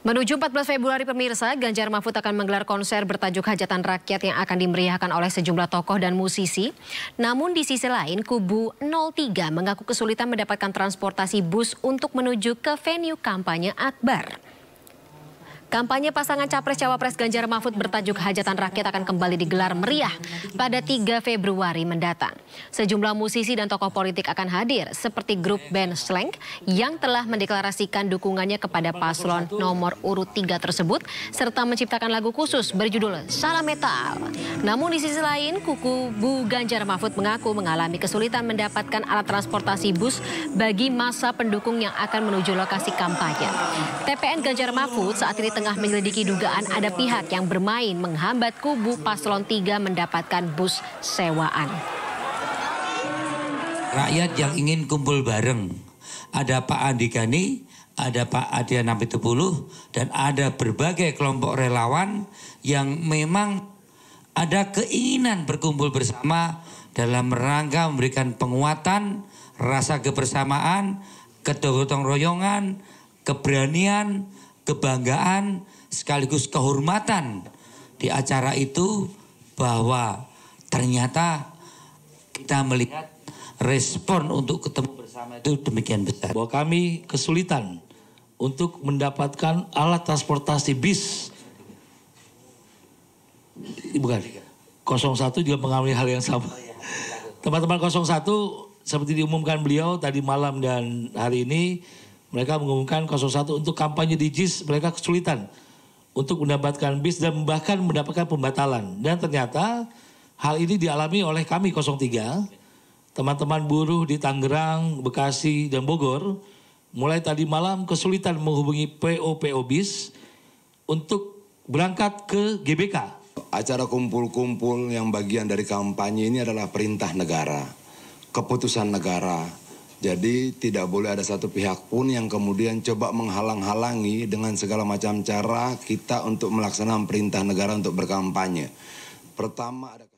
Menuju 14 Februari pemirsa, Ganjar Mahfud akan menggelar konser bertajuk Hajatan Rakyat yang akan dimeriahkan oleh sejumlah tokoh dan musisi. Namun di sisi lain, kubu 03 mengaku kesulitan mendapatkan transportasi bus untuk menuju ke venue kampanye Akbar. Kampanye pasangan Capres-Cawapres Ganjar Mahfud bertajuk Hajatan Rakyat akan kembali digelar meriah pada 3 Februari mendatang. Sejumlah musisi dan tokoh politik akan hadir seperti grup band Slank yang telah mendeklarasikan dukungannya kepada paslon nomor urut 3 tersebut serta menciptakan lagu khusus berjudul Salam Metal. Namun di sisi lain, kuku Bu Ganjar Mahfud mengaku mengalami kesulitan mendapatkan alat transportasi bus bagi masa pendukung yang akan menuju lokasi kampanye. TPN Ganjar Mahfud saat ini tengah menyelidiki dugaan ada pihak yang bermain menghambat kubu paslon 3 mendapatkan bus sewaan. Rakyat yang ingin kumpul bareng, ada Pak Andi Gani, ada Pak Adian Amitupulu, dan ada berbagai kelompok relawan yang memang ada keinginan berkumpul bersama dalam rangka memberikan penguatan, rasa kebersamaan, kedotong royongan, keberanian, kebanggaan sekaligus kehormatan di acara itu bahwa ternyata kita melihat respon untuk ketemu bersama itu demikian besar. Bahwa kami kesulitan untuk mendapatkan alat transportasi bis. Bukan. 01 juga mengalami hal yang sama. Teman-teman 01 seperti diumumkan beliau tadi malam dan hari ini mereka mengumumkan 01 untuk kampanye di JIS mereka kesulitan untuk mendapatkan bis dan bahkan mendapatkan pembatalan. Dan ternyata hal ini dialami oleh kami 03, teman-teman buruh di Tangerang, Bekasi, dan Bogor mulai tadi malam kesulitan menghubungi po bis untuk berangkat ke GBK. Acara kumpul-kumpul yang bagian dari kampanye ini adalah perintah negara, keputusan negara, jadi tidak boleh ada satu pihak pun yang kemudian coba menghalang-halangi dengan segala macam cara kita untuk melaksanakan perintah negara untuk berkampanye. Pertama ada